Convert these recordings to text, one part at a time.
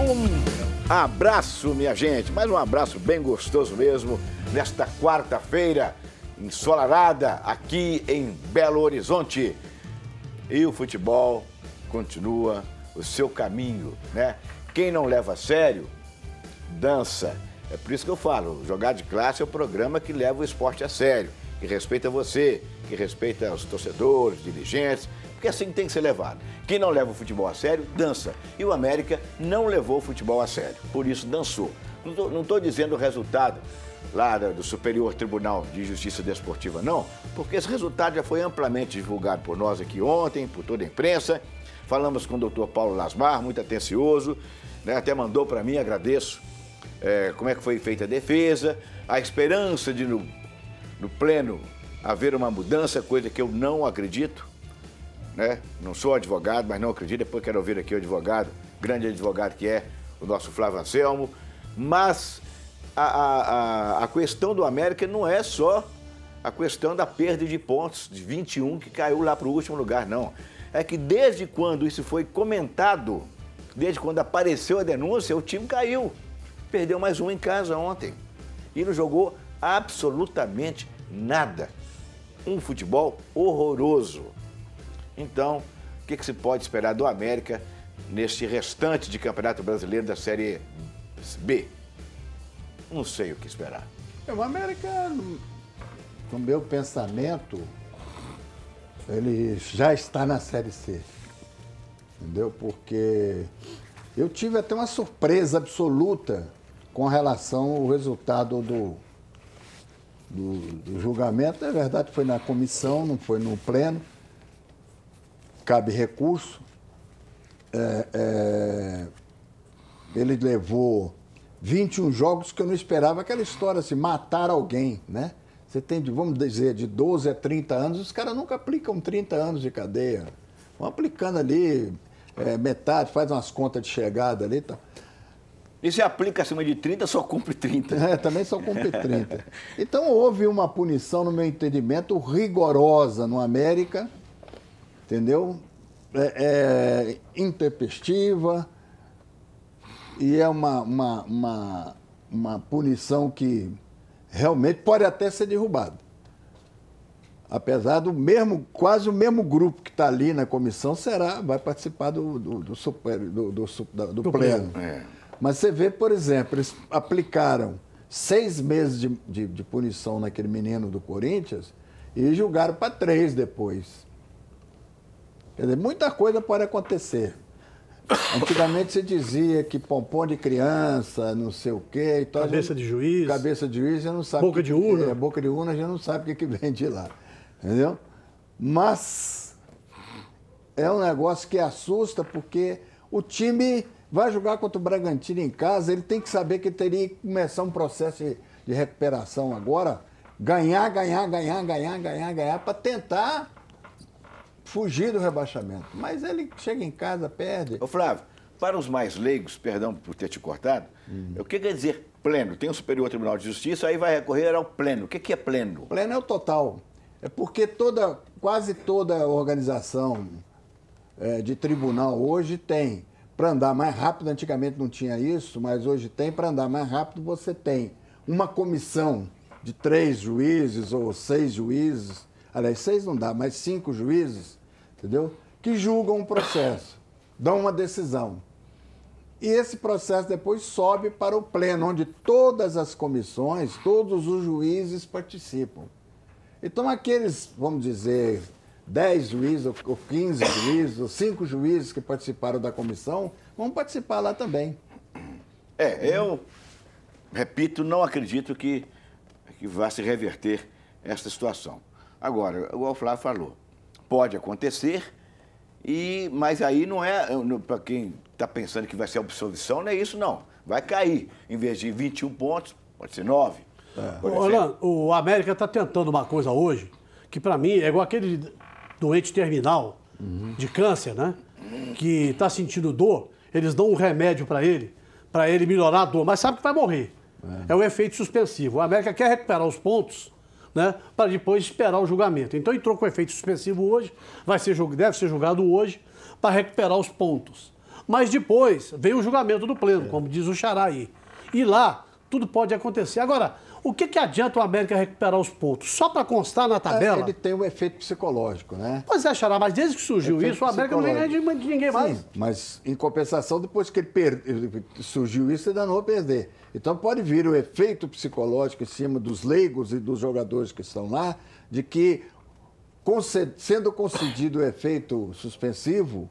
Um abraço, minha gente, mais um abraço bem gostoso mesmo nesta quarta-feira ensolarada aqui em Belo Horizonte. E o futebol continua o seu caminho, né? Quem não leva a sério, dança. É por isso que eu falo, Jogar de Classe é o programa que leva o esporte a sério, que respeita você, que respeita os torcedores, dirigentes, porque assim tem que ser levado. Quem não leva o futebol a sério, dança. E o América não levou o futebol a sério, por isso dançou. Não estou dizendo o resultado lá do Superior Tribunal de Justiça Desportiva, não, porque esse resultado já foi amplamente divulgado por nós aqui ontem, por toda a imprensa. Falamos com o doutor Paulo Lasmar, muito atencioso, né? até mandou para mim, agradeço, é, como é que foi feita a defesa, a esperança de no, no pleno haver uma mudança, coisa que eu não acredito né? Não sou advogado, mas não acredito. Depois quero ouvir aqui o advogado, grande advogado que é o nosso Flávio Anselmo. Mas a, a, a questão do América não é só a questão da perda de pontos de 21 que caiu lá para o último lugar, não. É que desde quando isso foi comentado, desde quando apareceu a denúncia, o time caiu. Perdeu mais um em casa ontem. E não jogou absolutamente nada. Um futebol horroroso. Então, o que, que se pode esperar do América neste restante de Campeonato Brasileiro da Série B? Não sei o que esperar. É, o América, no meu pensamento, ele já está na Série C. Entendeu? Porque eu tive até uma surpresa absoluta com relação ao resultado do, do, do julgamento. É verdade, foi na comissão, não foi no pleno cabe recurso. É, é, ele levou 21 jogos que eu não esperava aquela história assim, matar alguém, né? Você tem, de, vamos dizer, de 12 a 30 anos, os caras nunca aplicam 30 anos de cadeia. Vão aplicando ali é, metade, faz umas contas de chegada ali e tá. tal. E se aplica acima de 30, só cumpre 30. É, também só cumpre 30. Então houve uma punição, no meu entendimento, rigorosa no América, entendeu? é, é intempestiva e é uma, uma, uma, uma punição que realmente pode até ser derrubada. Apesar do mesmo, quase o mesmo grupo que está ali na comissão será, vai participar do, do, do, super, do, do, do pleno. É. Mas você vê, por exemplo, eles aplicaram seis meses de, de, de punição naquele menino do Corinthians e julgaram para três depois. Quer dizer, muita coisa pode acontecer. Antigamente se dizia que pompom de criança, não sei o quê. Então cabeça gente, de juiz. Cabeça de juiz, já não sabe. Boca que de urna. É, boca de urna, gente não sabe o que, que vem de lá. Entendeu? Mas é um negócio que assusta, porque o time vai jogar contra o Bragantino em casa, ele tem que saber que teria que começar um processo de, de recuperação agora. Ganhar, ganhar, ganhar, ganhar, ganhar, ganhar, para tentar fugir do rebaixamento. Mas ele chega em casa, perde. Ô Flávio, para os mais leigos, perdão por ter te cortado, hum. o que quer dizer pleno? Tem o Superior Tribunal de Justiça, aí vai recorrer ao pleno. O que é pleno? Pleno é o total. É porque toda, quase toda organização é, de tribunal hoje tem. Para andar mais rápido, antigamente não tinha isso, mas hoje tem. Para andar mais rápido, você tem uma comissão de três juízes ou seis juízes. Aliás, seis não dá, mas cinco juízes entendeu? Que julgam um processo, dão uma decisão. E esse processo depois sobe para o pleno, onde todas as comissões, todos os juízes participam. Então, aqueles, vamos dizer, 10 juízes, ou 15 juízes, ou 5 juízes que participaram da comissão, vão participar lá também. É, eu repito, não acredito que, que vá se reverter esta situação. Agora, o Flávio falou, pode acontecer, e, mas aí não é, para quem está pensando que vai ser absolvição, não é isso não. Vai cair. Em vez de 21 pontos, pode ser 9. É. Orlando, o América está tentando uma coisa hoje que, para mim, é igual aquele doente terminal uhum. de câncer, né? Que está sentindo dor, eles dão um remédio para ele, para ele melhorar a dor, mas sabe que vai morrer. É. é o efeito suspensivo. O América quer recuperar os pontos né, para depois esperar o julgamento. Então entrou com efeito suspensivo hoje, vai ser, deve ser julgado hoje, para recuperar os pontos. Mas depois vem o julgamento do pleno, é. como diz o Xará aí. E lá tudo pode acontecer. Agora, o que, que adianta o América recuperar os pontos? Só para constar na é, tabela? É, ele tem um efeito psicológico, né? Pois é, Xará, mas desde que surgiu efeito isso, o América não ganha de, de ninguém Sim, mais. mas em compensação, depois que ele perde, surgiu isso, ele danou perder. Então pode vir o efeito psicológico em cima dos leigos e dos jogadores que estão lá, de que sendo concedido o efeito suspensivo,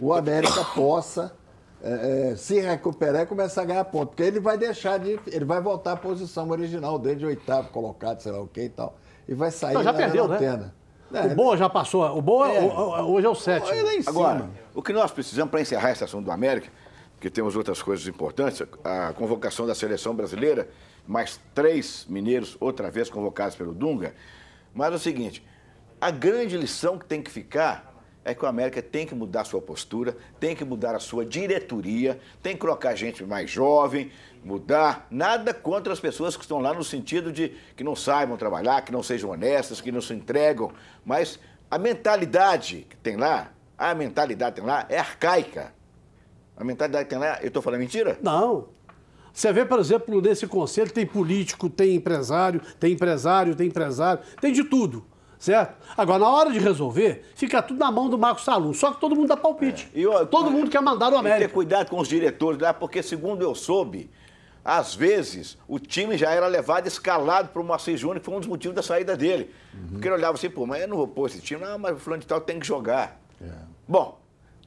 o América possa é, é, se recuperar e começar a ganhar ponto. Porque ele vai deixar de. Ele vai voltar à posição original desde de oitavo colocado, sei lá o que e tal. E vai sair Não, já perdeu, Né? o é. Boa já passou. O Boa é hoje é o sétimo. Agora, o que nós precisamos para encerrar essa ação do América, porque temos outras coisas importantes, a convocação da seleção brasileira, mais três mineiros outra vez convocados pelo Dunga. Mas é o seguinte, a grande lição que tem que ficar é que o América tem que mudar sua postura, tem que mudar a sua diretoria, tem que colocar gente mais jovem, mudar. Nada contra as pessoas que estão lá no sentido de que não saibam trabalhar, que não sejam honestas, que não se entregam. Mas a mentalidade que tem lá, a mentalidade que tem lá é arcaica. A mentalidade que tem lá, eu estou falando mentira? Não. Você vê, por exemplo, nesse conselho tem político, tem empresário, tem empresário, tem empresário, tem de tudo certo? Agora, na hora de resolver, fica tudo na mão do Marcos Salum. Só que todo mundo dá palpite. É. E, todo mundo quer mandar o América. que ter cuidado com os diretores lá, porque, segundo eu soube, às vezes o time já era levado escalado para o Marcelo Júnior, que foi um dos motivos da saída dele. Uhum. Porque ele olhava assim, pô, mas eu não vou pôr esse time, não, mas o fulano de tal tem que jogar. É. Bom,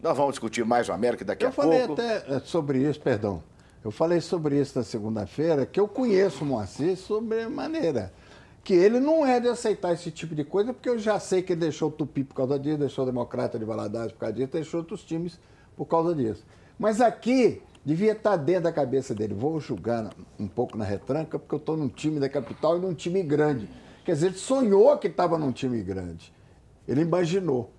nós vamos discutir mais o América daqui eu a pouco. Eu falei até é, sobre isso, perdão. Eu falei sobre isso na segunda-feira, que eu conheço o Moacir sobre maneira que ele não é de aceitar esse tipo de coisa, porque eu já sei que ele deixou o Tupi por causa disso, deixou o Democrata de Valadares por causa disso, deixou outros times por causa disso. Mas aqui devia estar tá dentro da cabeça dele. Vou julgar um pouco na retranca, porque eu estou num time da capital e num time grande. Quer dizer, ele sonhou que estava num time grande. Ele imaginou.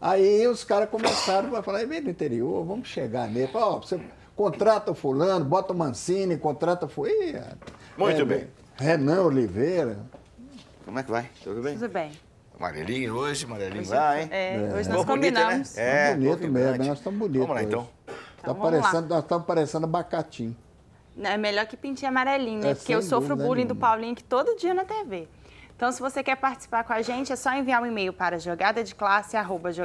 Aí os caras começaram a falar, vem é do interior, vamos chegar nele. Fala, oh, você contrata o fulano, bota o Mancini, contrata o... fulano. Muito é, bem. Renan Oliveira. Como é que vai? Tudo bem? Tudo bem. Amarelinho hoje, amarelinho hoje lá, hein? É, é. hoje nós né? combinamos. É, tá bonito mesmo, né? nós estamos bonitos. Vamos lá, então. então. Tá então parecendo, nós estamos parecendo abacatim. É melhor que pintinha amarelinho, né? É, Porque eu sofro o né, bullying do Paulinho que todo dia na TV. Então, se você quer participar com a gente, é só enviar um e-mail para classe.com.br,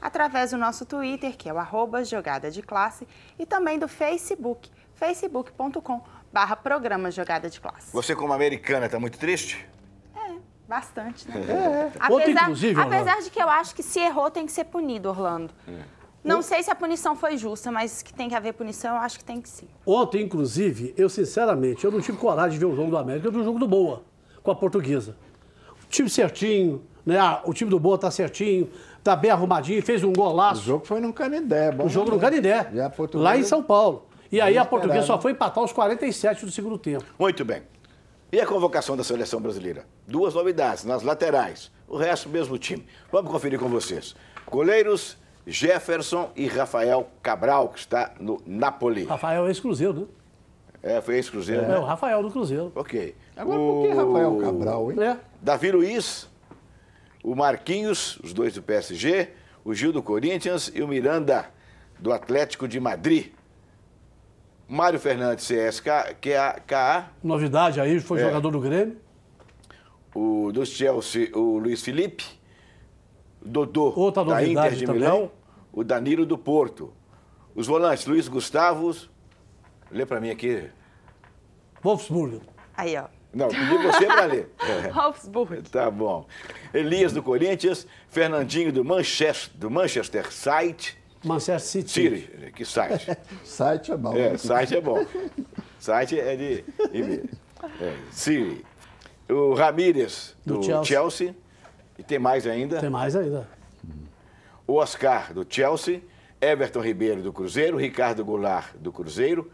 através do nosso Twitter, que é o arroba jogadadeclasse, e também do Facebook, facebook.com.br barra programa Jogada de Classe. Você, como americana, está muito triste? É, bastante, né? É, é. Apesar, Outro, inclusive, apesar de que eu acho que se errou tem que ser punido, Orlando. É. Não o... sei se a punição foi justa, mas que tem que haver punição, eu acho que tem que sim. Ontem, inclusive, eu sinceramente, eu não tive coragem de ver o jogo do América, eu vi jogo do Boa, com a portuguesa. O time certinho, né? Ah, o time do Boa tá certinho, tá bem arrumadinho, fez um golaço. O jogo foi no Canindé. Bom o jogo no né? Canindé, lá em São Paulo. E aí a portuguesa só foi empatar os 47 do segundo tempo. Muito bem. E a convocação da seleção brasileira? Duas novidades nas laterais. O resto, mesmo time. Vamos conferir com vocês. Goleiros, Jefferson e Rafael Cabral, que está no Napoli. Rafael é exclusivo, cruzeiro né? É, foi ex-cruzeiro. É, né? o Rafael do Cruzeiro. Ok. Agora, o... por que Rafael Cabral, hein? É. Davi Luiz, o Marquinhos, os dois do PSG, o Gil do Corinthians e o Miranda do Atlético de Madrid. Mário Fernandes, CSKA. É Novidade aí, foi é. jogador do Grêmio. O do Chelsea, o Luiz Felipe. Dodô, Outra da Inter de também. Milão. O Danilo do Porto. Os volantes, Luiz Gustavos. Lê para mim aqui. Wolfsburg. Aí, ó. Não, pedi você pra ler. Wolfsburg. Tá bom. Elias do Corinthians, Fernandinho do Manchester, do Manchester City, Manchester City. City, que site. site é bom. É, site é bom. site é de. É, City. O Ramírez, do, do Chelsea. Chelsea. E tem mais ainda? Tem mais ainda. O Oscar, do Chelsea. Everton Ribeiro, do Cruzeiro. Ricardo Goulart, do Cruzeiro.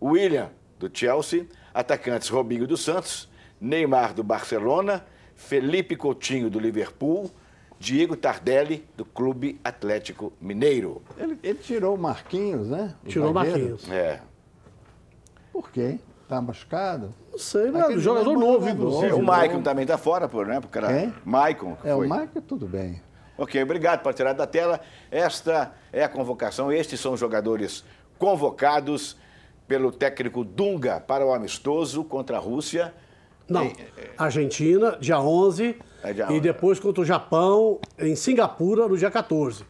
William, do Chelsea. Atacantes Robinho do Santos. Neymar, do Barcelona. Felipe Coutinho, do Liverpool. Diego Tardelli, do Clube Atlético Mineiro. Ele, ele tirou o Marquinhos, né? O tirou o Marquinhos. É. Por quê? Tá machucado? Não sei, né? Jogador novo, é inclusive. É, o Maicon também tá fora, por, né? Porque era Quem? Maicon. Que é, foi. o Maicon é tudo bem. Ok, obrigado por tirar da tela. Esta é a convocação. Estes são os jogadores convocados pelo técnico Dunga para o amistoso contra a Rússia. Não. É, é. Argentina, dia 11. É dia 11 e depois contra o Japão, em Singapura, no dia 14.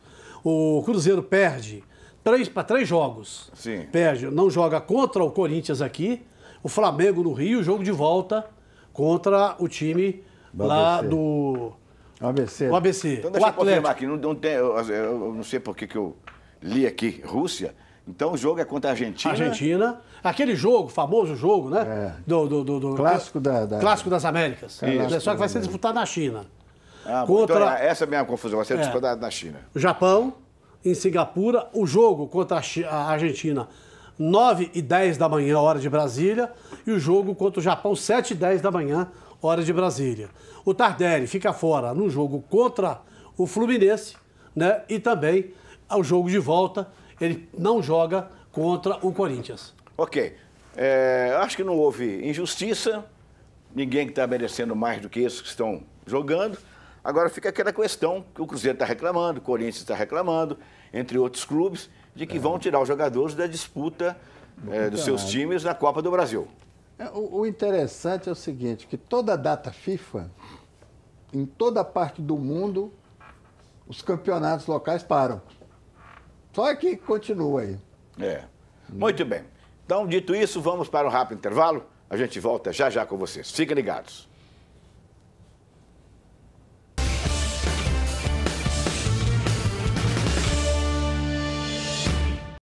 O Cruzeiro perde três para três jogos. Sim. Perde, não joga contra o Corinthians aqui, o Flamengo no Rio, jogo de volta contra o time do lá ABC. do ABC. O ABC. Então deixa o eu confirmar aqui, não, não tem, eu, eu, eu, não sei por que que eu li aqui Rússia. Então o jogo é contra a Argentina. Argentina. Aquele jogo, famoso jogo, né? É. Do, do, do, do, Clássico, da, da... Clássico das Américas. Isso. Só que vai ser disputado na China. Ah, contra... Então, é essa é a minha confusão, vai ser é. disputada na China. Japão, em Singapura, o jogo contra a Argentina, 9 e 10 da manhã, hora de Brasília, e o jogo contra o Japão, 7 e 10 da manhã, hora de Brasília. O Tardelli fica fora no jogo contra o Fluminense, né? E também ao é jogo de volta ele não joga contra o Corinthians. Ok. É, acho que não houve injustiça, ninguém que está merecendo mais do que esses que estão jogando. Agora fica aquela questão que o Cruzeiro está reclamando, o Corinthians está reclamando, entre outros clubes, de que é. vão tirar os jogadores da disputa é, dos seus times na Copa do Brasil. É, o, o interessante é o seguinte, que toda data FIFA, em toda parte do mundo, os campeonatos locais param. Só que continua aí. É. Muito bem. Então, dito isso, vamos para um rápido intervalo. A gente volta já já com vocês. Fiquem ligados.